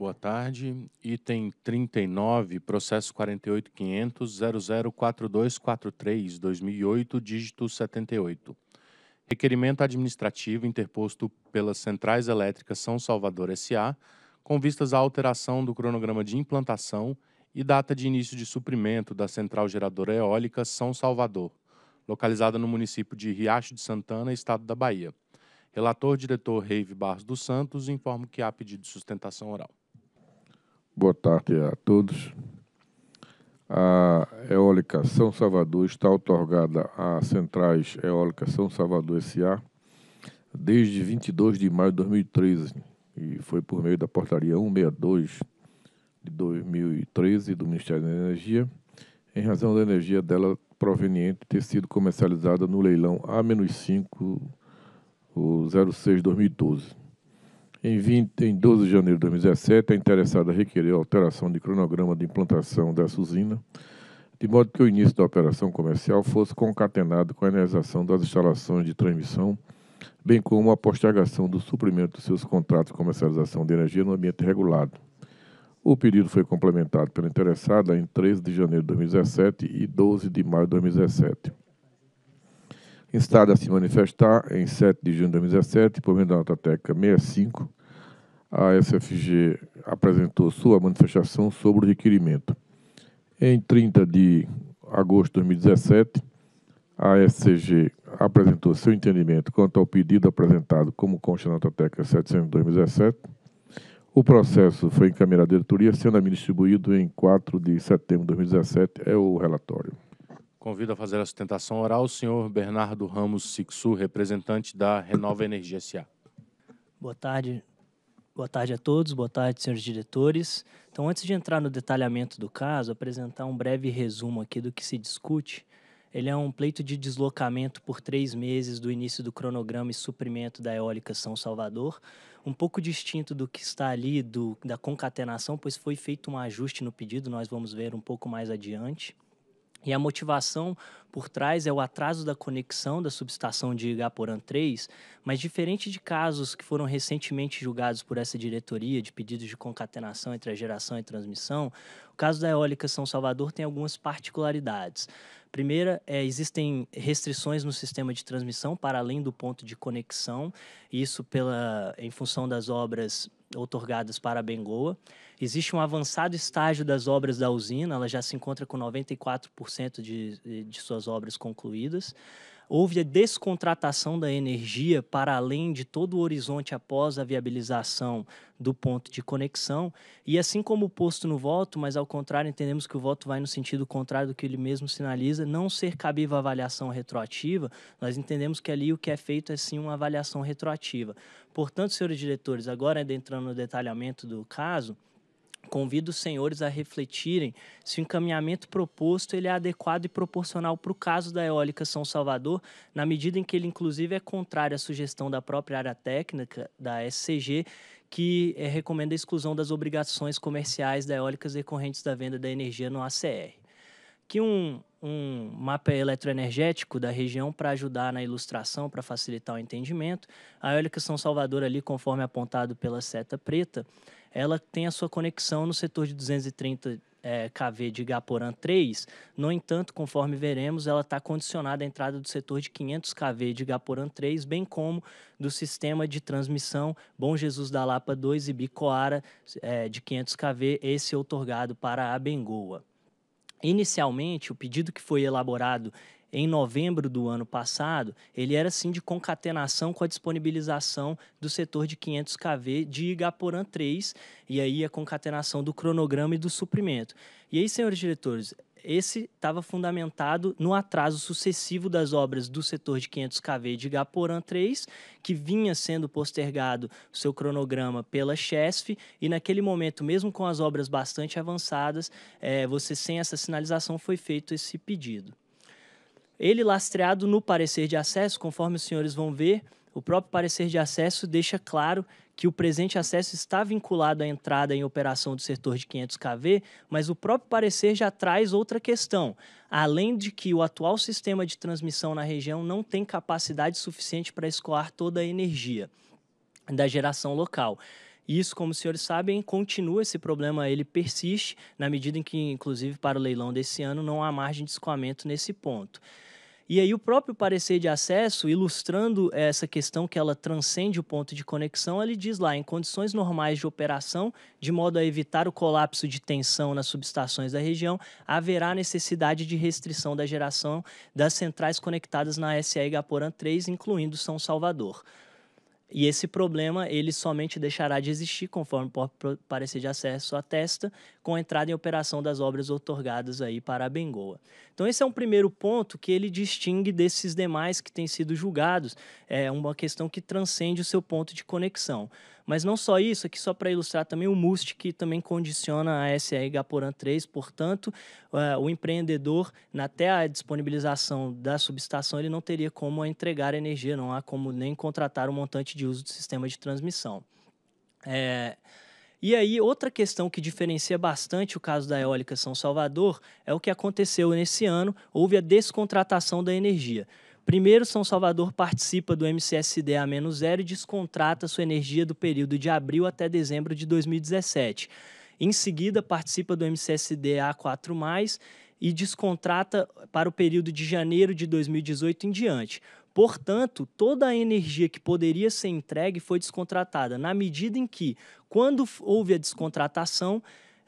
Boa tarde. Item 39, processo 48.500.004243/2008, dígito 78. Requerimento administrativo interposto pelas Centrais Elétricas São Salvador S.A., com vistas à alteração do cronograma de implantação e data de início de suprimento da Central Geradora Eólica São Salvador, localizada no município de Riacho de Santana, estado da Bahia. Relator diretor Reive Barros dos Santos, informa que há pedido de sustentação oral. Boa tarde a todos. A Eólica São Salvador está otorgada a Centrais Eólica São Salvador S.A. desde 22 de maio de 2013 e foi por meio da portaria 162 de 2013 do Ministério da Energia, em razão da energia dela proveniente ter sido comercializada no leilão A-5 06 2012. Em, 20, em 12 de janeiro de 2017, a interessada requereu alteração de cronograma de implantação dessa usina, de modo que o início da operação comercial fosse concatenado com a realização das instalações de transmissão, bem como a postergação do suprimento dos seus contratos de comercialização de energia no ambiente regulado. O pedido foi complementado pela interessada em 13 de janeiro de 2017 e 12 de maio de 2017 instada a se manifestar em 7 de junho de 2017, por meio da nota técnica 65, a SFG apresentou sua manifestação sobre o requerimento. Em 30 de agosto de 2017, a SCG apresentou seu entendimento quanto ao pedido apresentado como consta na nota técnica 700 de 2017. O processo foi encaminhado à diretoria, sendo a mim distribuído em 4 de setembro de 2017, é o relatório. Convido a fazer a sustentação oral o senhor Bernardo Ramos Sixu, representante da Renova Energia SA. Boa tarde. Boa tarde a todos, boa tarde, senhores diretores. Então, antes de entrar no detalhamento do caso, apresentar um breve resumo aqui do que se discute. Ele é um pleito de deslocamento por três meses do início do cronograma e suprimento da eólica São Salvador, um pouco distinto do que está ali do, da concatenação, pois foi feito um ajuste no pedido, nós vamos ver um pouco mais adiante. E a motivação por trás é o atraso da conexão da subestação de Igaporã 3, mas diferente de casos que foram recentemente julgados por essa diretoria de pedidos de concatenação entre a geração e transmissão, o caso da eólica São Salvador tem algumas particularidades. Primeira, é, existem restrições no sistema de transmissão para além do ponto de conexão, isso pela, em função das obras otorgadas para a Bengoa. Existe um avançado estágio das obras da usina, ela já se encontra com 94% de, de suas obras concluídas houve a descontratação da energia para além de todo o horizonte após a viabilização do ponto de conexão. E assim como o posto no voto, mas ao contrário, entendemos que o voto vai no sentido contrário do que ele mesmo sinaliza, não ser cabível avaliação retroativa, nós entendemos que ali o que é feito é sim uma avaliação retroativa. Portanto, senhores diretores, agora entrando no detalhamento do caso, Convido os senhores a refletirem se o encaminhamento proposto ele é adequado e proporcional para o caso da eólica São Salvador, na medida em que ele, inclusive, é contrário à sugestão da própria área técnica da SCG, que é, recomenda a exclusão das obrigações comerciais da eólicas decorrentes da venda da energia no ACR. Que um, um mapa eletroenergético da região para ajudar na ilustração, para facilitar o entendimento. A eólica São Salvador ali, conforme apontado pela seta preta, ela tem a sua conexão no setor de 230 é, KV de Gaporã 3. No entanto, conforme veremos, ela está condicionada à entrada do setor de 500 KV de Gaporã 3, bem como do sistema de transmissão Bom Jesus da Lapa 2 e Bicoara é, de 500 KV, esse é outorgado para a Bengoa. Inicialmente, o pedido que foi elaborado em novembro do ano passado, ele era sim de concatenação com a disponibilização do setor de 500 kV de Igaporã 3, e aí a concatenação do cronograma e do suprimento. E aí, senhores diretores, esse estava fundamentado no atraso sucessivo das obras do setor de 500 kV de Igaporã 3, que vinha sendo postergado o seu cronograma pela Chesf, e naquele momento, mesmo com as obras bastante avançadas, é, você sem essa sinalização foi feito esse pedido. Ele lastreado no parecer de acesso, conforme os senhores vão ver, o próprio parecer de acesso deixa claro que o presente acesso está vinculado à entrada em operação do setor de 500 kV, mas o próprio parecer já traz outra questão, além de que o atual sistema de transmissão na região não tem capacidade suficiente para escoar toda a energia da geração local. Isso, como os senhores sabem, continua esse problema, ele persiste, na medida em que, inclusive, para o leilão desse ano não há margem de escoamento nesse ponto. E aí o próprio parecer de acesso, ilustrando essa questão que ela transcende o ponto de conexão, ele diz lá, em condições normais de operação, de modo a evitar o colapso de tensão nas subestações da região, haverá necessidade de restrição da geração das centrais conectadas na SE Igaporã 3, incluindo São Salvador. E esse problema ele somente deixará de existir conforme o parecer de acesso atesta, com a entrada em operação das obras otorgadas aí para a Bengoa. Então esse é um primeiro ponto que ele distingue desses demais que têm sido julgados, é uma questão que transcende o seu ponto de conexão. Mas não só isso, aqui só para ilustrar também o MUST, que também condiciona a SR Gaporan 3, portanto, uh, o empreendedor, até a disponibilização da subestação, ele não teria como entregar energia, não há como nem contratar o um montante de uso do sistema de transmissão. É... E aí, outra questão que diferencia bastante o caso da eólica São Salvador é o que aconteceu nesse ano: houve a descontratação da energia. Primeiro, São Salvador participa do MCSD A-0 e descontrata sua energia do período de abril até dezembro de 2017. Em seguida, participa do MCSD A4+, e descontrata para o período de janeiro de 2018 em diante. Portanto, toda a energia que poderia ser entregue foi descontratada, na medida em que, quando houve a descontratação,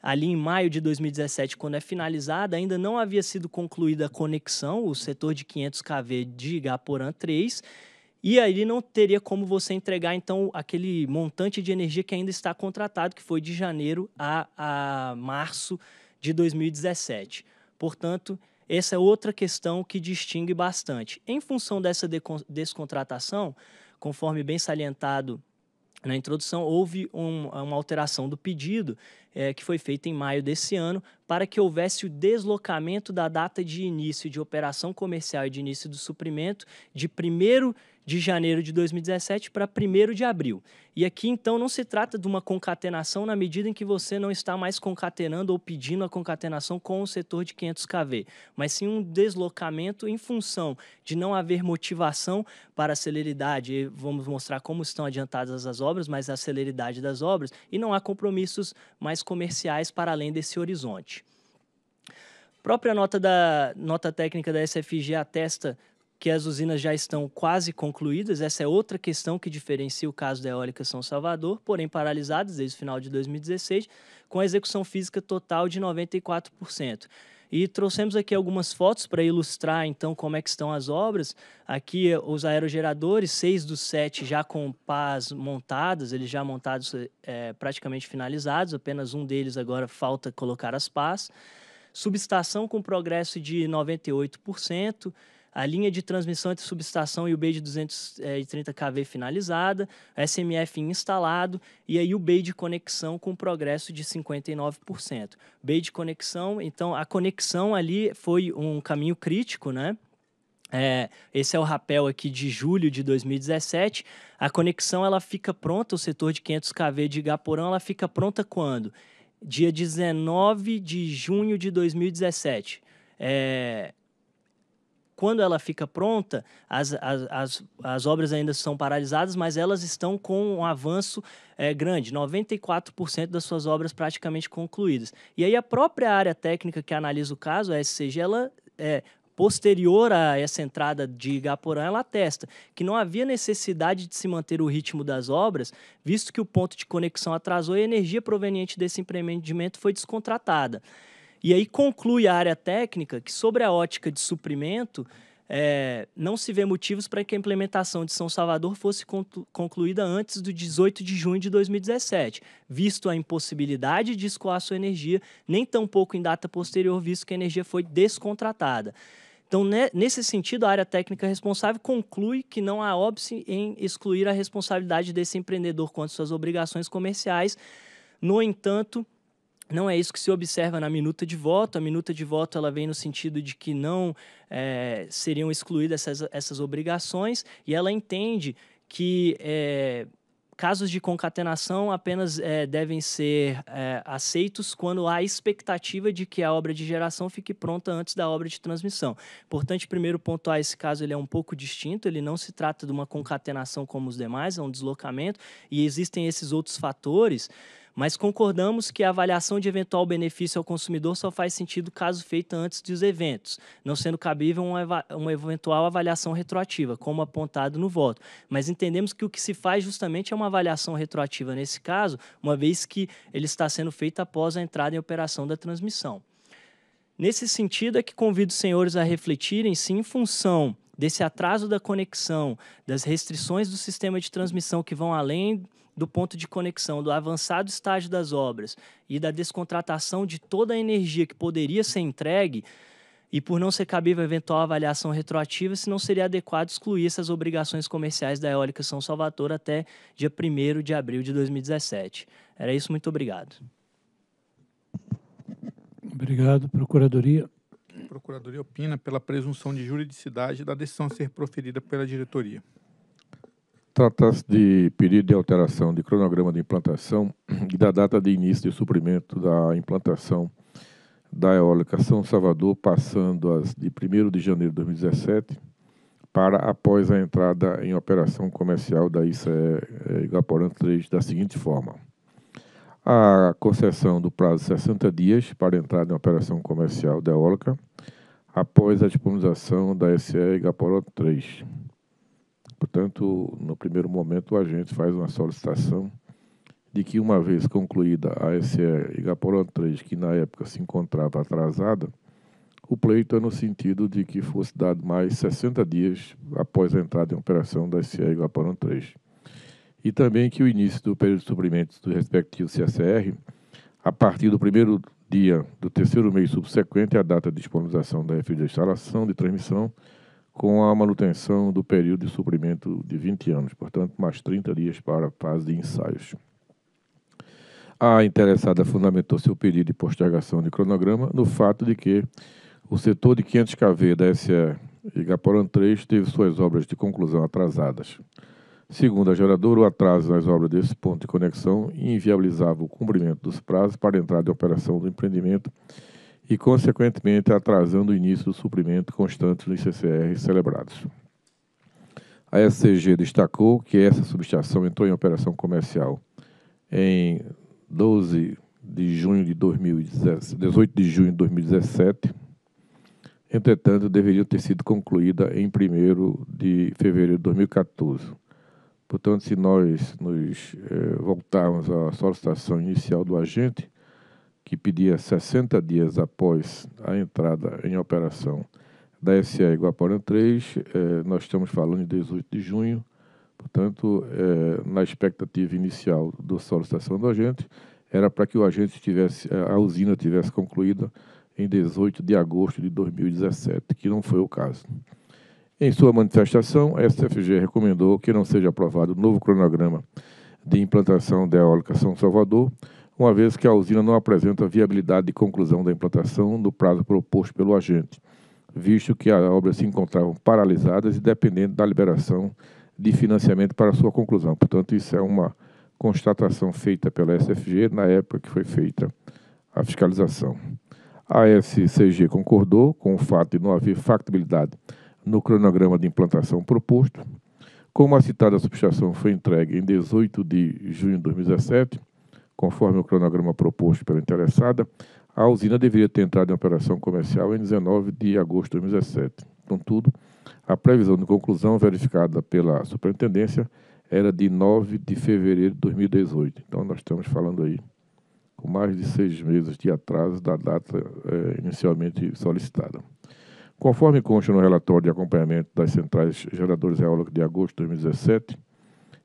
ali em maio de 2017, quando é finalizada, ainda não havia sido concluída a conexão, o setor de 500 kV de Igaporã 3, e aí não teria como você entregar, então, aquele montante de energia que ainda está contratado, que foi de janeiro a, a março de 2017. Portanto, essa é outra questão que distingue bastante. Em função dessa descontratação, conforme bem salientado na introdução, houve um, uma alteração do pedido é, que foi feita em maio desse ano para que houvesse o deslocamento da data de início de operação comercial e de início do suprimento de 1 de janeiro de 2017 para 1 de abril. E aqui, então, não se trata de uma concatenação na medida em que você não está mais concatenando ou pedindo a concatenação com o setor de 500 kV, mas sim um deslocamento em função de não haver motivação para a celeridade. E vamos mostrar como estão adiantadas as obras, mas a celeridade das obras, e não há compromissos mais comerciais para além desse horizonte. própria nota, da, nota técnica da SFG atesta que as usinas já estão quase concluídas. Essa é outra questão que diferencia o caso da Eólica São Salvador, porém paralisadas desde o final de 2016, com a execução física total de 94%. E trouxemos aqui algumas fotos para ilustrar então como é que estão as obras. Aqui os aerogeradores, seis dos sete já com pás montadas, eles já montados é, praticamente finalizados, apenas um deles agora falta colocar as pás. Subestação com progresso de 98%, a linha de transmissão entre subestação e o BEI de 230 é, kV finalizada, SMF instalado e aí o BEI de conexão com progresso de 59%. BEI de conexão, então a conexão ali foi um caminho crítico, né? É, esse é o rapel aqui de julho de 2017. A conexão ela fica pronta, o setor de 500 kV de Gaporão, ela fica pronta quando? Dia 19 de junho de 2017. É, quando ela fica pronta, as, as, as, as, obras ainda são paralisadas, mas elas estão com um avanço é, grande, 94% das suas obras praticamente concluídas. E aí a própria área técnica que analisa o caso, a SCG, ela é, posterior a essa entrada de Igaporã, ela atesta que não havia necessidade de se manter o ritmo das obras, visto que o ponto de conexão atrasou e a energia proveniente desse empreendimento foi descontratada. E aí conclui a área técnica que, sobre a ótica de suprimento, é, não se vê motivos para que a implementação de São Salvador fosse concluída antes do 18 de junho de 2017, visto a impossibilidade de escoar sua energia, nem tampouco em data posterior, visto que a energia foi descontratada. Então, né, nesse sentido, a área técnica responsável conclui que não há óbice em excluir a responsabilidade desse empreendedor quanto às suas obrigações comerciais. No entanto, não é isso que se observa na minuta de voto. A minuta de voto ela vem no sentido de que não é, seriam excluídas essas, essas obrigações e ela entende que é, casos de concatenação apenas é, devem ser aceitos quando há expectativa de que a obra de geração fique pronta antes da obra de transmissão. Importante primeiro pontuar esse caso ele é um pouco distinto. Ele não se trata de uma concatenação como os demais, é um deslocamento e existem esses outros fatores mas concordamos que a avaliação de eventual benefício ao consumidor só faz sentido caso feita antes dos eventos, não sendo cabível uma, uma eventual avaliação retroativa, como apontado no voto. Mas entendemos que o que se faz justamente é uma avaliação retroativa nesse caso, uma vez que ele está sendo feito após a entrada em operação da transmissão. Nesse sentido, é que convido os senhores a refletirem se, em função desse atraso da conexão, das restrições do sistema de transmissão que vão além do ponto de conexão do avançado estágio das obras e da descontratação de toda a energia que poderia ser entregue, e por não ser cabível eventual avaliação retroativa, se não seria adequado excluir essas obrigações comerciais da Eólica São Salvador até dia 1 de abril de 2017. Era isso, muito obrigado. Obrigado, Procuradoria. Procuradoria opina pela presunção de juridicidade da decisão a ser proferida pela diretoria. Trata-se de pedido de alteração de cronograma de implantação e da data de início de suprimento da implantação da eólica São Salvador, passando as de 1 de janeiro de 2017 para após a entrada em operação comercial da ICE Igaporã 3 da seguinte forma. A concessão do prazo de 60 dias para entrada em operação comercial da eólica após a disponibilização da SE Igaporã 3 Portanto, no primeiro momento, o agente faz uma solicitação de que, uma vez concluída a SE Igaporon 3, que na época se encontrava atrasada, o pleito é no sentido de que fosse dado mais 60 dias após a entrada em operação da SE Igaporon 3. E também que o início do período de suprimentos do respectivo CSR, a partir do primeiro dia do terceiro mês subsequente à data de disponibilização da FI de instalação de transmissão, com a manutenção do período de suprimento de 20 anos, portanto, mais 30 dias para a fase de ensaios. A interessada fundamentou seu pedido de postergação de cronograma no fato de que o setor de 500 kV da SE Igaporã 3 teve suas obras de conclusão atrasadas. Segundo a geradora, o atraso nas obras desse ponto de conexão inviabilizava o cumprimento dos prazos para a entrada em operação do empreendimento e, consequentemente, atrasando o início do suprimento constante dos CCR celebrados. A SCG destacou que essa subestação entrou em operação comercial em 12 de junho de 2017, 18 de junho de 2017, entretanto, deveria ter sido concluída em 1 de fevereiro de 2014. Portanto, se nós nos eh, voltarmos à solicitação inicial do agente, que pedia 60 dias após a entrada em operação da SE Iguaporã 3, eh, nós estamos falando de 18 de junho, portanto, eh, na expectativa inicial do solicitação do agente, era para que o agente tivesse, eh, a usina tivesse concluída em 18 de agosto de 2017, que não foi o caso. Em sua manifestação, a SFG recomendou que não seja aprovado o novo cronograma de implantação da eólica São Salvador, uma vez que a usina não apresenta viabilidade de conclusão da implantação no prazo proposto pelo agente, visto que as obras se encontravam paralisadas e dependendo da liberação de financiamento para sua conclusão. Portanto, isso é uma constatação feita pela SFG na época que foi feita a fiscalização. A SCG concordou com o fato de não haver factibilidade no cronograma de implantação proposto. Como a citada substituição foi entregue em 18 de junho de 2017, Conforme o cronograma proposto pela interessada, a usina deveria ter entrado em operação comercial em 19 de agosto de 2017. Contudo, a previsão de conclusão verificada pela superintendência era de 9 de fevereiro de 2018. Então, nós estamos falando aí com mais de seis meses de atraso da data eh, inicialmente solicitada. Conforme consta no relatório de acompanhamento das centrais geradoras eólicas de agosto de 2017,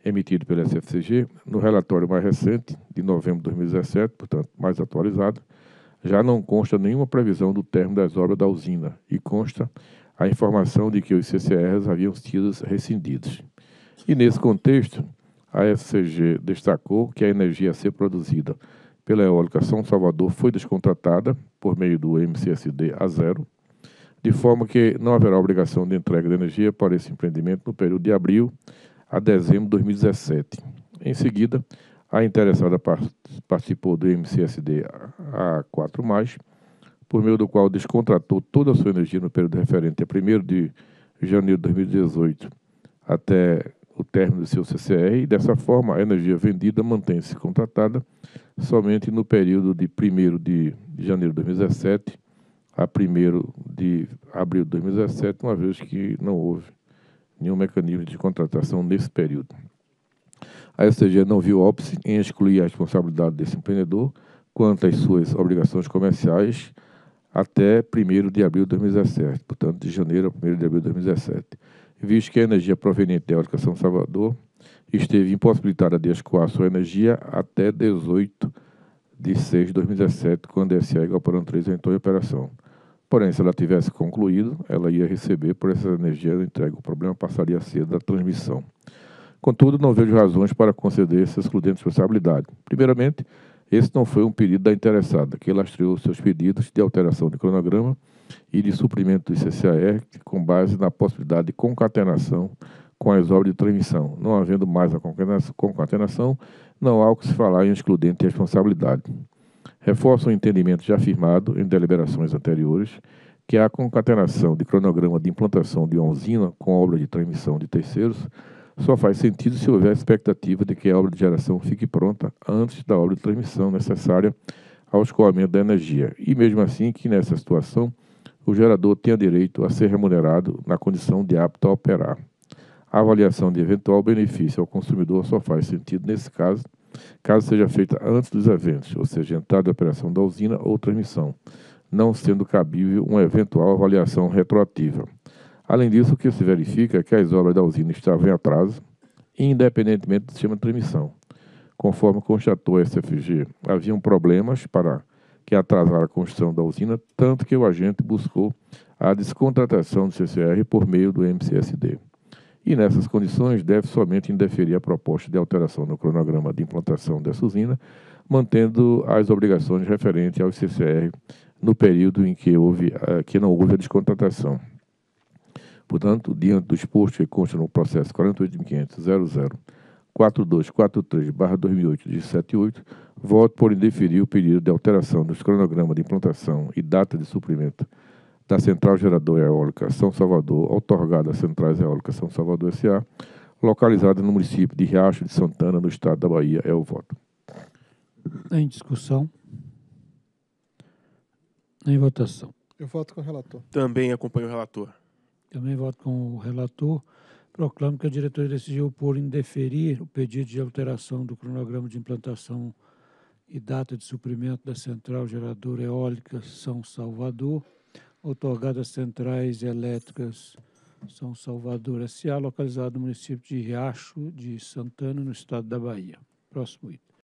emitido pela SFCG, no relatório mais recente, de novembro de 2017, portanto, mais atualizado, já não consta nenhuma previsão do termo das obras da usina e consta a informação de que os CCRs haviam sido rescindidos. E nesse contexto, a SCG destacou que a energia a ser produzida pela eólica São Salvador foi descontratada por meio do MCSD a zero, de forma que não haverá obrigação de entrega de energia para esse empreendimento no período de abril a dezembro de 2017. Em seguida, a interessada participou do MCSD A4+, por meio do qual descontratou toda a sua energia no período referente a 1 de janeiro de 2018 até o término do seu CCR, e dessa forma a energia vendida mantém-se contratada somente no período de 1 de janeiro de 2017 a 1 de abril de 2017, uma vez que não houve nenhum mecanismo de contratação nesse período. A STG não viu óbice em excluir a responsabilidade desse empreendedor quanto às suas obrigações comerciais até 1 de abril de 2017, portanto, de janeiro a 1 de abril de 2017, visto que a energia proveniente da Eólica São Salvador esteve impossibilitada de escoar sua energia até 18 de 6 de 2017, quando a SA Galpão 3 entrou em operação. Porém, se ela tivesse concluído, ela ia receber por essa energia entrega. O problema passaria a ser da transmissão. Contudo, não vejo razões para conceder essa excludente responsabilidade. Primeiramente, esse não foi um pedido da interessada, que lastreou seus pedidos de alteração de cronograma e de suprimento do CCAR com base na possibilidade de concatenação com as obras de transmissão. Não havendo mais a concatenação, não há o que se falar em excludente responsabilidade reforça o entendimento já afirmado em deliberações anteriores que a concatenação de cronograma de implantação de uma usina com obra de transmissão de terceiros só faz sentido se houver expectativa de que a obra de geração fique pronta antes da obra de transmissão necessária ao escoamento da energia, e mesmo assim que nessa situação o gerador tenha direito a ser remunerado na condição de apto a operar. A avaliação de eventual benefício ao consumidor só faz sentido nesse caso caso seja feita antes dos eventos, ou seja, entrada e operação da usina ou transmissão, não sendo cabível uma eventual avaliação retroativa. Além disso, o que se verifica é que as obras da usina estavam em atraso, independentemente do sistema de transmissão. Conforme constatou a SFG, haviam problemas para que atrasar a construção da usina, tanto que o agente buscou a descontratação do CCR por meio do MCSD e, nessas condições, deve somente indeferir a proposta de alteração no cronograma de implantação dessa usina, mantendo as obrigações referentes ao CCR no período em que, houve, eh, que não houve a descontratação. Portanto, diante do exposto que consta no processo 48.500.00.4243-2008 de 78, voto por indeferir o período de alteração dos cronogramas de implantação e data de suprimento da Central Geradora Eólica São Salvador, outorgada Central Centrais Eólicas São Salvador S.A., localizada no município de Riacho de Santana, no estado da Bahia. É o voto. Em discussão. Em votação. Eu voto com o relator. Também acompanho o relator. Também voto com o relator. Proclamo que a diretoria decidiu por indeferir o pedido de alteração do cronograma de implantação e data de suprimento da central geradora eólica São Salvador otorgada centrais elétricas São Salvador S.A., localizado no município de Riacho de Santana, no estado da Bahia. Próximo item.